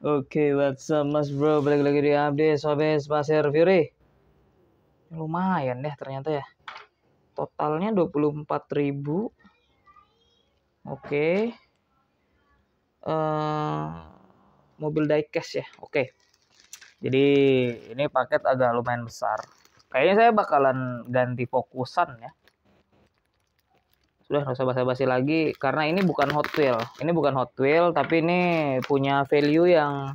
Oke, okay, what's up mas bro? Balik lagi di update Sobes Pasir Fury. Lumayan deh ternyata ya. Totalnya 24.000. Oke. Okay. Uh, eh, mobil diecast ya. Oke. Okay. Jadi ini paket agak lumayan besar. Kayaknya saya bakalan ganti fokusan ya udah nggak usah basa-basi lagi karena ini bukan Hot Wheel ini bukan Hot Wheel tapi ini punya value yang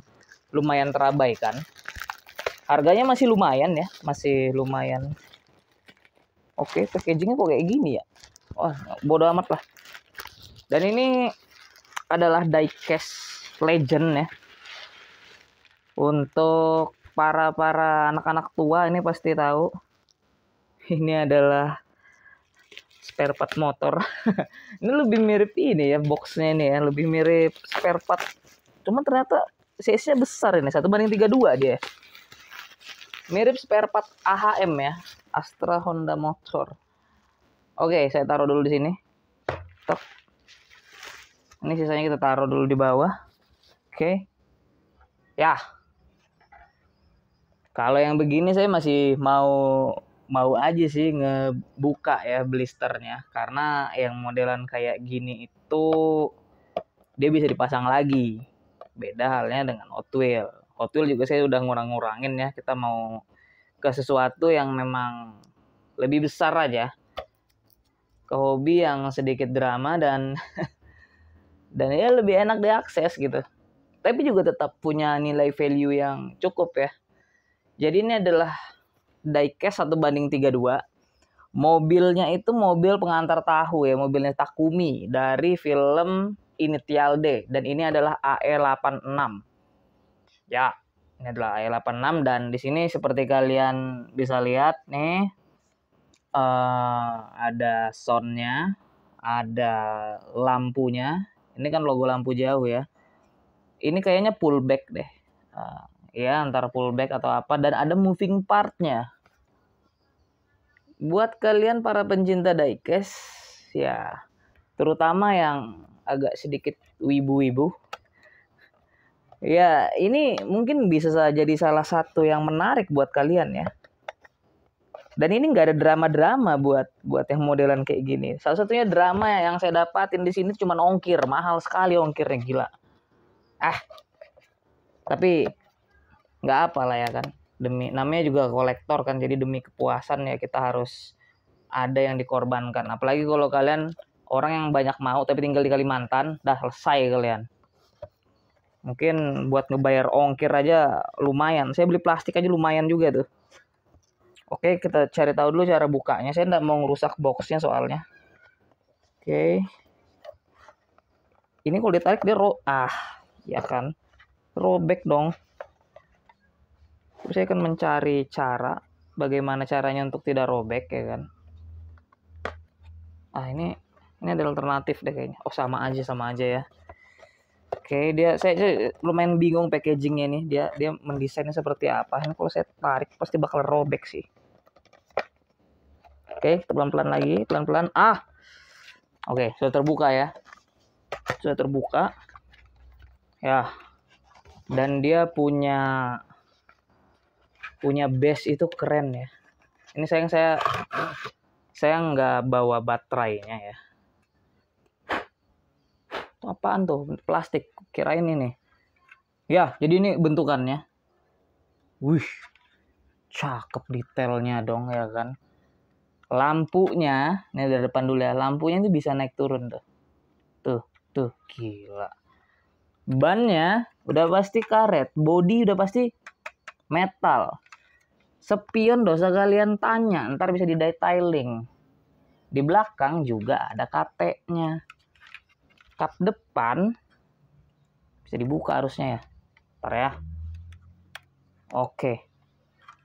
lumayan terabaikan harganya masih lumayan ya masih lumayan oke packagingnya kok kayak gini ya wah oh, bodoh amat lah dan ini adalah diecast legend ya untuk para para anak-anak tua ini pasti tahu ini adalah spare part motor ini lebih mirip ini ya boxnya ini ya lebih mirip spare part cuma ternyata size-nya besar ini satu banding 32 dia mirip spare part AHM ya Astra Honda Motor oke saya taruh dulu di sini Tok. ini sisanya kita taruh dulu di bawah oke ya kalau yang begini saya masih mau mau aja sih ngebuka ya blisternya karena yang modelan kayak gini itu dia bisa dipasang lagi beda halnya dengan Hot Wheel Hot Wheel juga saya udah ngurang-ngurangin ya kita mau ke sesuatu yang memang lebih besar aja ke hobi yang sedikit drama dan dan ya lebih enak diakses gitu tapi juga tetap punya nilai value yang cukup ya jadi ini adalah diecast satu banding 32 mobilnya itu mobil pengantar tahu ya mobilnya Takumi dari film Initial D dan ini adalah AE86 ya ini adalah AE86 dan di sini seperti kalian bisa lihat nih uh, ada soundnya ada lampunya ini kan logo lampu jauh ya ini kayaknya pullback deh uh, ya antara pullback atau apa dan ada moving partnya buat kalian para pencinta diecast ya terutama yang agak sedikit wibu-wibu ya ini mungkin bisa jadi salah satu yang menarik buat kalian ya dan ini nggak ada drama-drama buat buat yang modelan kayak gini salah satunya drama yang saya dapatin di sini cuma ongkir mahal sekali ongkirnya gila ah tapi nggak apa lah ya kan demi namanya juga kolektor kan jadi demi kepuasan ya kita harus ada yang dikorbankan apalagi kalau kalian orang yang banyak mau tapi tinggal di Kalimantan dah selesai kalian mungkin buat ngebayar ongkir aja lumayan saya beli plastik aja lumayan juga tuh oke kita cari tahu dulu cara bukanya saya tidak mau ngerusak boxnya soalnya oke ini kalau ditarik dia ro ah ya kan robek dong aku saya akan mencari cara bagaimana caranya untuk tidak robek ya kan ah ini ini ada alternatif deh kayaknya oh sama aja sama aja ya oke dia saya, saya lumayan bingung packagingnya nih dia dia mendesainnya seperti apa ini kalau saya tarik pasti bakal robek sih oke pelan pelan lagi pelan pelan ah oke sudah terbuka ya sudah terbuka ya dan dia punya punya base itu keren ya ini sayang saya saya nggak bawa baterainya ya apaan tuh plastik kirain ini ya jadi ini bentukannya wih cakep detailnya dong ya kan lampunya ini dari depan dulu ya lampunya itu bisa naik turun tuh tuh tuh gila bannya udah pasti karet body udah pasti metal Sepion dosa kalian tanya, ntar bisa di detailing. Di belakang juga ada KT-nya. Kap depan bisa dibuka harusnya ya. Ntar ya. Oke.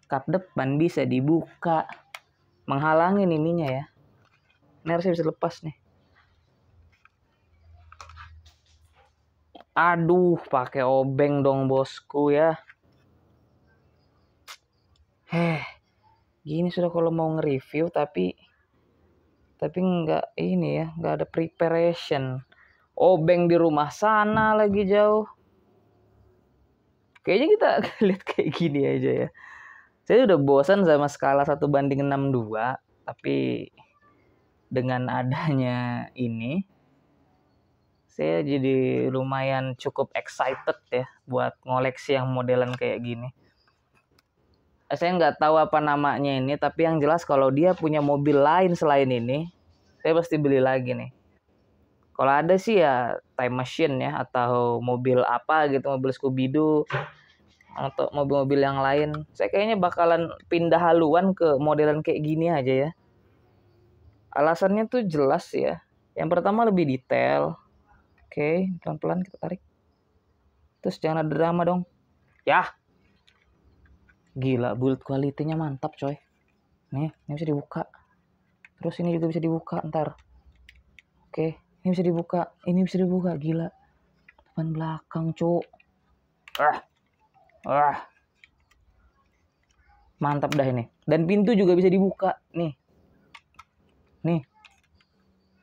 Kap depan bisa dibuka. Menghalangin ininya ya. Ini harusnya bisa lepas nih. Aduh, pakai obeng dong bosku ya heh gini sudah kalau mau nge-review tapi tapi nggak ini ya nggak ada preparation obeng oh, di rumah sana lagi jauh kayaknya kita lihat kayak gini aja ya saya udah bosan sama skala 1 banding 62 tapi dengan adanya ini saya jadi lumayan cukup excited ya buat ngoleksi yang modelan kayak gini saya nggak tahu apa namanya ini tapi yang jelas kalau dia punya mobil lain selain ini saya pasti beli lagi nih kalau ada sih ya time machine ya atau mobil apa gitu mobil Scooby Doo atau mobil-mobil yang lain saya kayaknya bakalan pindah haluan ke modelan kayak gini aja ya alasannya tuh jelas ya yang pertama lebih detail oke pelan-pelan kita tarik terus jangan ada drama dong ya gila build quality-nya mantap coy nih ini bisa dibuka terus ini juga bisa dibuka ntar oke ini bisa dibuka ini bisa dibuka gila depan belakang cuk ah ah mantap dah ini dan pintu juga bisa dibuka nih nih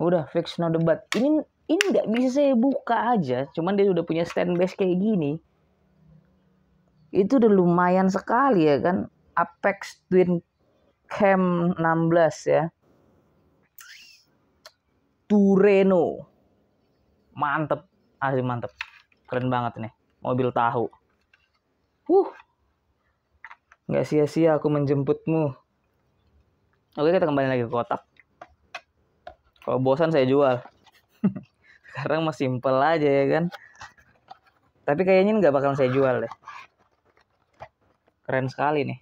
udah fix no debat ini ini nggak bisa saya buka aja cuman dia udah punya stand base kayak gini itu udah lumayan sekali ya kan Apex Twin Cam 16 ya Tureno mantep asli mantep keren banget nih mobil tahu uh nggak sia-sia aku menjemputmu oke kita kembali lagi ke kotak kalau bosan saya jual sekarang mah simple aja ya kan tapi kayaknya ini nggak bakal saya jual deh keren sekali nih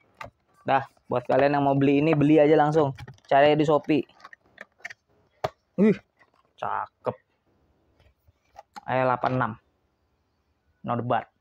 dah buat kalian yang mau beli ini beli aja langsung cari di shopee wih cakep ayah 86 not bad